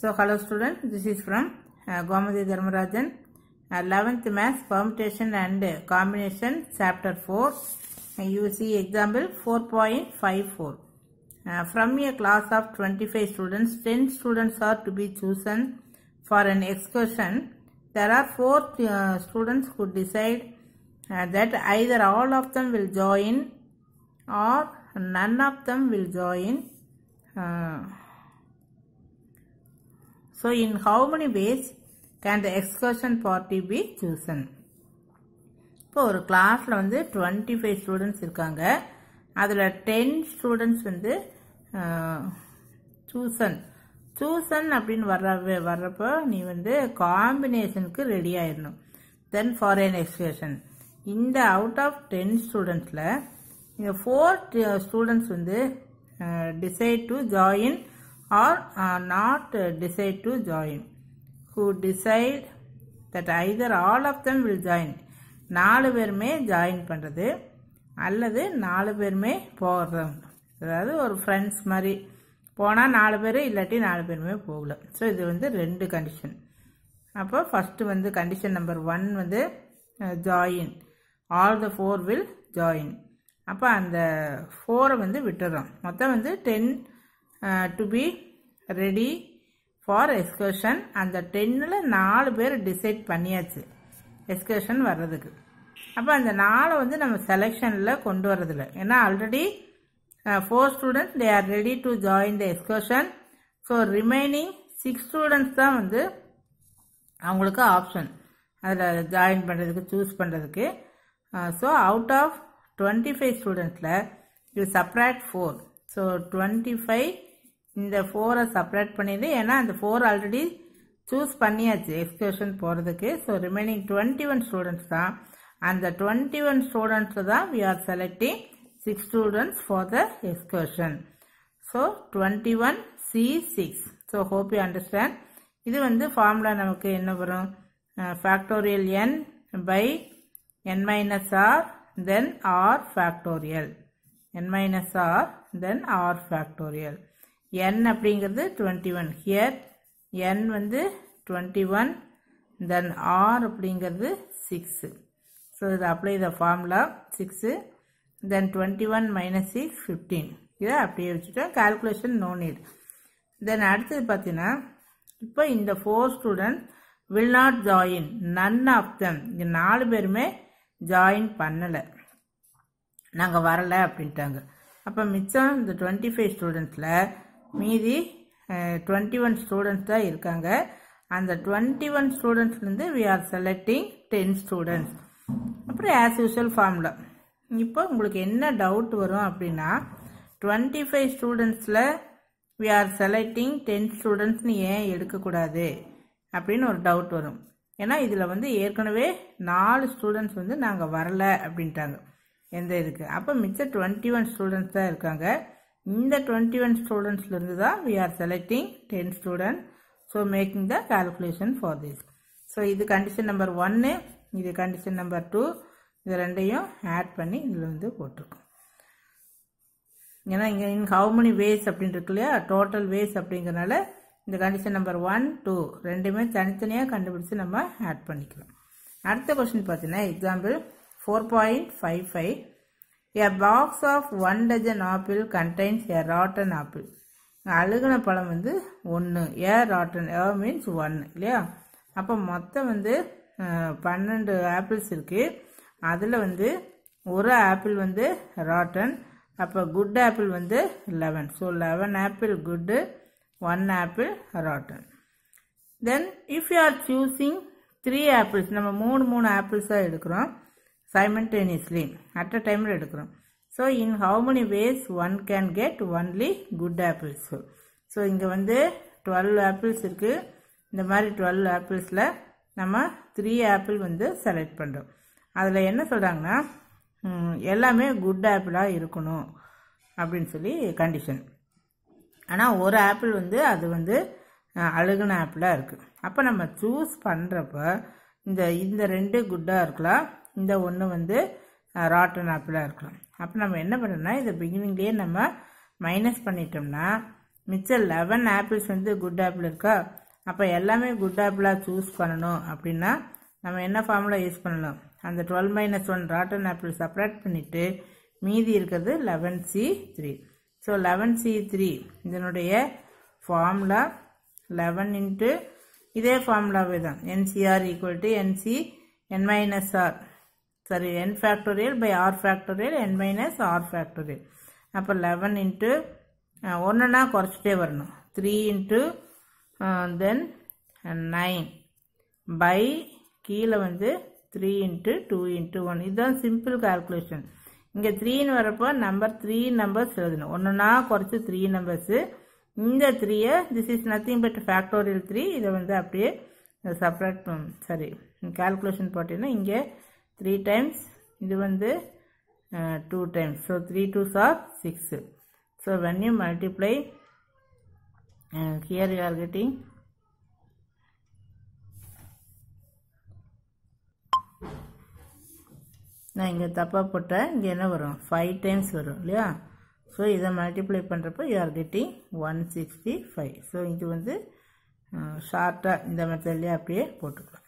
So hello students, this is from uh, Gomadi Dharmarajan, 11th uh, Mass Permutation and Combination Chapter 4. Uh, you see example 4.54. Uh, from a class of 25 students, 10 students are to be chosen for an excursion. There are 4 uh, students who decide uh, that either all of them will join or none of them will join. Uh, So, in how many ways can the excursion party be chosen? இப்போ ஒரு கிளாஸில் வந்து twenty five students இருக்காங்க அதில் ten students வந்து சூசன் சூசன் அப்படின்னு வர்ற வர்றப்போ நீ வந்து காம்பினேஷனுக்கு ரெடி ஆயிடணும் தென் ஃபாரின் எக்ஸ்கர்ஷன் இந்த அவுட் ஆஃப் டென் ஸ்டூடெண்ட்ஸில் நீங்கள் ஃபோர் ஸ்டூடெண்ட்ஸ் வந்து decide to join or are not decide to join. Who decide that either all of them will join. நாலு பேருமே ஜாயின் பண்ணுறது அல்லது நாலு பேருமே போகிறவங்க அதாவது ஒரு ஃப்ரெண்ட்ஸ் மாதிரி போனால் நாலு பேர் இல்லாட்டி நாலு பேருமே போகல ஸோ இது வந்து ரெண்டு கண்டிஷன் அப்போ ஃபஸ்ட்டு வந்து கண்டிஷன் நம்பர் ஒன் வந்து join all the four will join அப்போ அந்த ஃபோரை வந்து விட்டுறோம் மொத்தம் வந்து ten to be ready for excursion அந்த டென்னில் நாலு பேர் டிசைட் பண்ணியாச்சு எக்ஸ்கர்ஷன் வர்றதுக்கு அப்போ அந்த நாளை வந்து நம்ம செலெக்ஷனில் கொண்டு வரதில்ல ஏன்னா already four students they are ready to join the excursion so remaining six students தான் வந்து அவங்களுக்கு ஆப்ஷன் அதில் ஜாயின் பண்ணுறதுக்கு சூஸ் பண்ணுறதுக்கு so out of twenty five ஸ்டூடெண்ட்ஸில் you subtract four so twenty five இந்த ஃபோரை separate பண்ணிது ஏன்னா அந்த ஃபோர் ஆல்ரெடி சூஸ் பண்ணியாச்சு excursion போகிறதுக்கு ஸோ ரிமைனிங் டுவெண்ட்டி ஒன் தான் அந்த டுவெண்ட்டி ஒன் ஸ்டூடெண்ட்ஸை தான் we are selecting six students for the excursion so 21 one C six so understand understand இது வந்து ஃபார்முலா நமக்கு என்ன வரும் factorial n by n minus r then r factorial n minus r then r factorial n அப்படிங்கிறது twenty one here n வந்து twenty one then r அப்படிங்கிறது six so இது apply the formula six then twenty one minus six fifteen இதை அப்படியே வச்சுட்டோம் calculation no need தென் அடுத்தது பார்த்தீங்கன்னா இப்போ இந்த four student will not join none of them இங்கே நாலு பேருமே ஜாயின் பண்ணலை நாங்கள் வரலை அப்படின்ட்டாங்க அப்போ மிச்சம் இந்த டுவெண்ட்டி ஃபைவ் ஸ்டூடெண்ட்ஸில் மீதி டுவெண்ட்டி ஒன் ஸ்டூடெண்ட்ஸ் தான் இருக்காங்க அந்த டுவெண்ட்டி ஒன் ஸ்டூடெண்ட்ஸ்லேருந்து we are selecting ten students அப்புறம் ஆஸ் யூஸ்வல் ஃபார்மில் இப்போ உங்களுக்கு என்ன டவுட் வரும் அப்படின்னா டுவெண்ட்டி ஃபைவ் ஸ்டூடெண்ட்ஸில் வி ஆர் செலக்டிங் டென் ஸ்டூடெண்ட்ஸ்னு ஏன் எடுக்கக்கூடாது அப்படின்னு ஒரு டவுட் வரும் ஏன்னா இதில் வந்து ஏற்கனவே நாலு ஸ்டூடெண்ட்ஸ் வந்து நாங்கள் வரலை அப்படின்ட்டாங்க எந்த இதுக்கு அப்போ மிச்சம் டுவெண்ட்டி ஒன் ஸ்டூடெண்ட்ஸ் தான் இருக்காங்க இந்த 21 students இருந்து தான் we are selecting 10 student so making the calculation for this so இது கண்டிஷன் நம்பர் ஒன்னு இது கண்டிஷன் நம்பர் டூ இது ரெண்டையும் ஆட் பண்ணி இதில் வந்து போட்டிருக்கோம் ஏன்னா இங்கே இன் ஹவு மெனி வேஸ் அப்படின்னு இருக்கு இல்லையா டோட்டல் வேஸ் அப்படிங்கிறனால இந்த கண்டிஷன் நம்பர் ஒன் டூ ரெண்டுமே தனித்தனியாக கண்டுபிடிச்சு நம்ம ஆட் பண்ணிக்கலாம் அடுத்த கொஸ்டின் பார்த்தீங்கன்னா example four point five five a box of one dozen apple contains a rotten apple அழுகின பழம் வந்து ஒன்று ஏ ராட்டன் ஏ மீன்ஸ் ஒன்று இல்லையா அப்போ மொத்தம் வந்து பன்னெண்டு ஆப்பிள்ஸ் இருக்குது அதில் வந்து ஒரு ஆப்பிள் வந்து ராட்டன் அப்போ குட் ஆப்பிள் வந்து eleven so eleven apple good one apple rotten then if you are choosing three apples நம்ம மூணு மூணு ஆப்பிள்ஸாக எடுக்கிறோம் simultaneously அட் a டைமில் எடுக்கிறோம் so in how many ways one can get only good apples so இங்கே வந்து twelve apples இருக்குது இந்த மாதிரி டுவெல் ஆப்பிள்ஸில் நம்ம த்ரீ ஆப்பிள் வந்து செலக்ட் பண்ணுறோம் அதில் என்ன சொல்கிறாங்கன்னா எல்லாமே குட் ஆப்பிளாக இருக்கணும் அப்படின்னு சொல்லி கண்டிஷன் ஆனால் ஒரு ஆப்பிள் வந்து அது வந்து அழுகுன ஆப்பிளாக இருக்குது அப்போ நம்ம சூஸ் பண்ணுறப்ப இந்த இந்த ரெண்டு குட்டாக இருக்கலாம் இந்த ஒன்று வந்து ராட்டன் ஆப்பிளாக இருக்கலாம் அப்போ நம்ம என்ன பண்ணோம்னா இதை பிகினிங்லேயே நம்ம மைனஸ் பண்ணிட்டோம்னா மிச்சம் லெவன் ஆப்பிள்ஸ் வந்து குட் ஆப்பிள் இருக்கா அப்போ எல்லாமே குட் ஆப்பிளாக சூஸ் பண்ணணும் அப்படின்னா நம்ம என்ன ஃபார்முலா யூஸ் பண்ணணும் அந்த twelve minus one rotten apple separate பண்ணிவிட்டு மீதி இருக்கிறது eleven C three so eleven C three இதனுடைய ஃபார்முலா லெவன் இன்ட்டு இதே ஃபார்முலாவே தான் n C r equal to n C n minus r sorry n factorial by r factorial n minus r factorial அப்போ eleven into ஒன்றுனா குறைச்சிட்டே வரணும் three into then nine by கீழே வந்து three into two into one இதுதான் சிம்பிள் கால்குலேஷன் இங்கே த்ரீன்னு வரப்போ நம்பர் த்ரீ நம்பர்ஸ் எழுதணும் ஒன்றுனா குறைச்சி த்ரீ நம்பர்ஸு இந்த த்ரீயை this is nothing but factorial three இதை வந்து அப்படியே செப்பரேட் சாரி கால்குலேஷன் போட்டிங்கன்னா இங்கே த்ரீ டைம்ஸ் இது வந்து two times so three twos are six so when you multiply here you are getting நான் இங்கே தப்பாக போட்டேன் இங்கே என்ன வரும் ஃபைவ் டைம்ஸ் வரும் இல்லையா ஸோ இதை மல்டிப்ளை பண்ணுறப்போ you are getting one sixty five so இது வந்து ஷார்ட்டாக இந்த மெத்தட்லேயே அப்படியே போட்டுக்கலாம்